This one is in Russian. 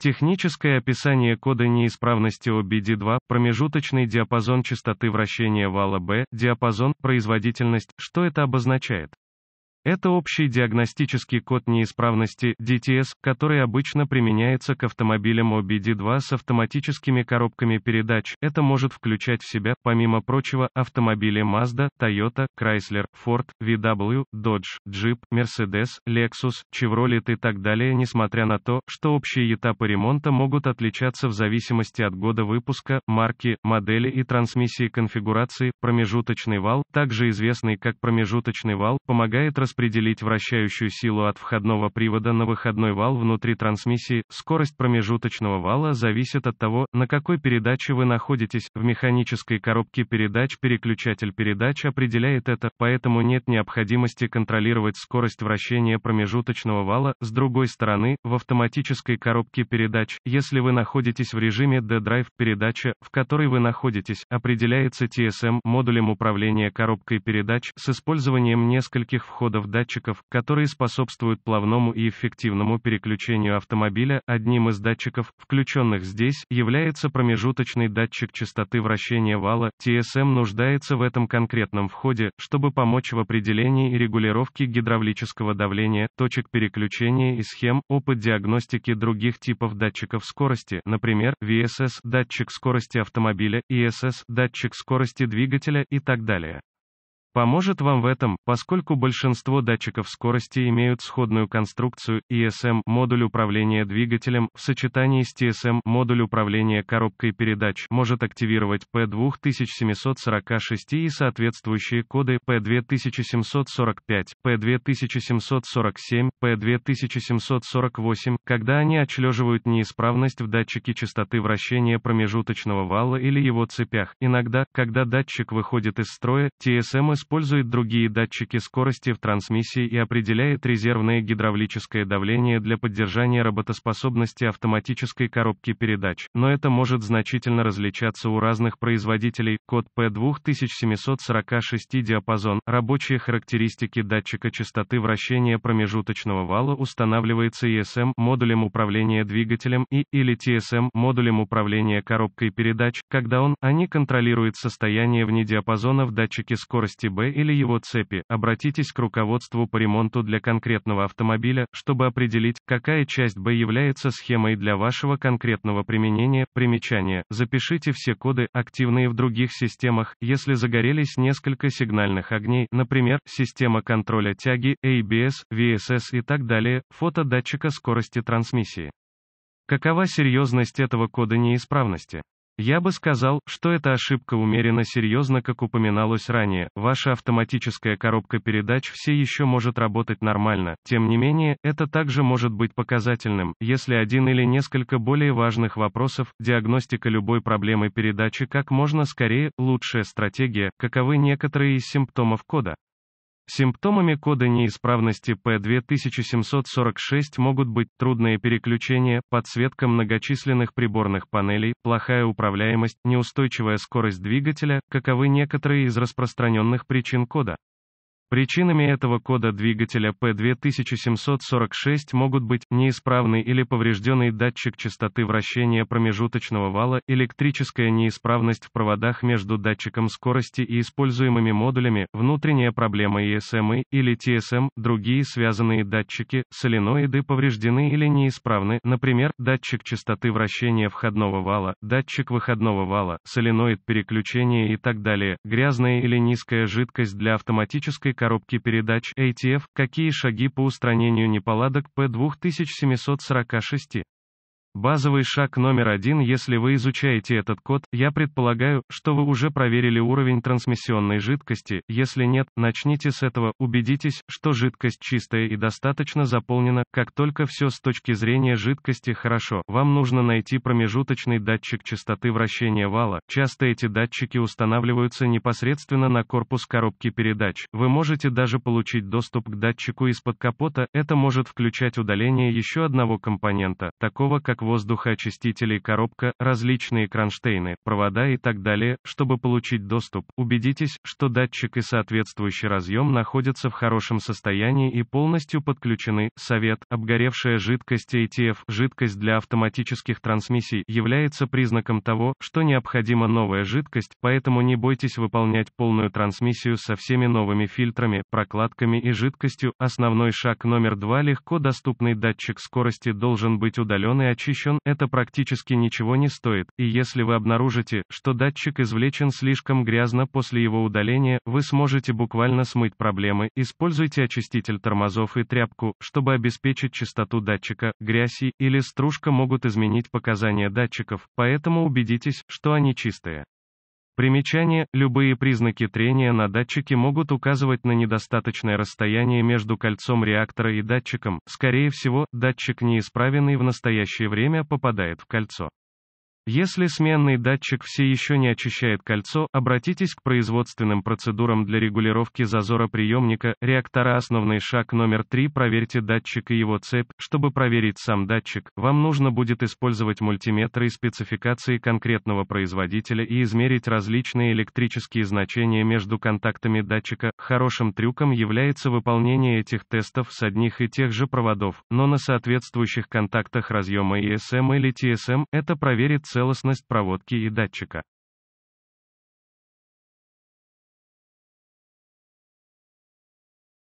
Техническое описание кода неисправности OBD2, промежуточный диапазон частоты вращения вала B, диапазон, производительность, что это обозначает? Это общий диагностический код неисправности DTS, который обычно применяется к автомобилям OBD2 с автоматическими коробками передач. Это может включать в себя, помимо прочего, автомобили Mazda, Toyota, Chrysler, Ford, VW, Dodge, Jeep, Mercedes, Lexus, Chevrolet и так далее, несмотря на то, что общие этапы ремонта могут отличаться в зависимости от года выпуска, марки, модели и трансмиссии конфигурации. Промежуточный вал, также известный как промежуточный вал, помогает распределить распределить вращающую силу от входного привода на выходной вал внутри трансмиссии. Скорость промежуточного вала зависит от того, на какой передаче вы находитесь. В механической коробке передач переключатель передач определяет это, поэтому нет необходимости контролировать скорость вращения промежуточного вала. С другой стороны, в автоматической коробке передач, если вы находитесь в режиме D-Drive, передача, в которой вы находитесь, определяется TSM модулем управления коробкой передач с использованием нескольких входов диодов датчиков, которые способствуют плавному и эффективному переключению автомобиля. Одним из датчиков, включенных здесь, является промежуточный датчик частоты вращения вала. TSM нуждается в этом конкретном входе, чтобы помочь в определении и регулировке гидравлического давления, точек переключения и схем. Опыт диагностики других типов датчиков скорости, например, VSS – датчик скорости автомобиля, ISS e – датчик скорости двигателя и так далее. Поможет вам в этом, поскольку большинство датчиков скорости имеют сходную конструкцию ESM – модуль управления двигателем в сочетании с TSM – модуль управления коробкой передач может активировать P2746 и соответствующие коды P2745, P2747, P2748, когда они отслеживают неисправность в датчике частоты вращения промежуточного вала или его цепях. Иногда, когда датчик выходит из строя, TSM использует другие датчики скорости в трансмиссии и определяет резервное гидравлическое давление для поддержания работоспособности автоматической коробки передач, но это может значительно различаться у разных производителей. Код P2746 диапазон. Рабочие характеристики датчика частоты вращения промежуточного вала устанавливается ESM модулем управления двигателем и или TSM модулем управления коробкой передач, когда он, они а контролируют состояние вне в датчике скорости АТБ или его цепи, обратитесь к руководству по ремонту для конкретного автомобиля, чтобы определить, какая часть Б является схемой для вашего конкретного применения. Примечание. Запишите все коды, активные в других системах, если загорелись несколько сигнальных огней, например, система контроля тяги, ABS, VSS и так далее, фото датчика скорости трансмиссии. Какова серьезность этого кода неисправности? Я бы сказал, что эта ошибка умеренно серьезна, как упоминалось ранее, ваша автоматическая коробка передач все еще может работать нормально, тем не менее, это также может быть показательным, если один или несколько более важных вопросов, диагностика любой проблемы передачи как можно скорее, лучшая стратегия, каковы некоторые из симптомов кода. Симптомами кода неисправности P2746 могут быть трудное переключение, подсветка многочисленных приборных панелей, плохая управляемость, неустойчивая скорость двигателя, каковы некоторые из распространенных причин кода. Причинами этого кода двигателя P2746 могут быть неисправный или поврежденный датчик частоты вращения промежуточного вала, электрическая неисправность в проводах между датчиком скорости и используемыми модулями, внутренняя проблема ESMI или TSM, другие связанные датчики, соленоиды повреждены или неисправны, например, датчик частоты вращения входного вала, датчик выходного вала, соленоид переключения и так далее, грязная или низкая жидкость для автоматической коробки передач ATF, какие шаги по устранению неполадок P2746. Базовый шаг номер один Если вы изучаете этот код, я предполагаю, что вы уже проверили уровень трансмиссионной жидкости, если нет, начните с этого, убедитесь, что жидкость чистая и достаточно заполнена, как только все с точки зрения жидкости хорошо, вам нужно найти промежуточный датчик частоты вращения вала, часто эти датчики устанавливаются непосредственно на корпус коробки передач, вы можете даже получить доступ к датчику из-под капота, это может включать удаление еще одного компонента, такого как воздухоочистителей коробка, различные кронштейны, провода и так далее, чтобы получить доступ, убедитесь, что датчик и соответствующий разъем находятся в хорошем состоянии и полностью подключены. Совет, обгоревшая жидкость ATF, жидкость для автоматических трансмиссий, является признаком того, что необходима новая жидкость, поэтому не бойтесь выполнять полную трансмиссию со всеми новыми фильтрами, прокладками и жидкостью. Основной шаг номер два легко доступный датчик скорости должен быть удален и очищен защищен, это практически ничего не стоит, и если вы обнаружите, что датчик извлечен слишком грязно после его удаления, вы сможете буквально смыть проблемы, используйте очиститель тормозов и тряпку, чтобы обеспечить чистоту датчика, грязь и, или стружка могут изменить показания датчиков, поэтому убедитесь, что они чистые. Примечание, любые признаки трения на датчике могут указывать на недостаточное расстояние между кольцом реактора и датчиком, скорее всего, датчик неисправенный в настоящее время попадает в кольцо. Если сменный датчик все еще не очищает кольцо, обратитесь к производственным процедурам для регулировки зазора приемника, реактора основной шаг номер 3 проверьте датчик и его цепь, чтобы проверить сам датчик, вам нужно будет использовать мультиметры и спецификации конкретного производителя и измерить различные электрические значения между контактами датчика, хорошим трюком является выполнение этих тестов с одних и тех же проводов, но на соответствующих контактах разъема ESM эм или TSM, эм. это проверится целостность проводки и датчика.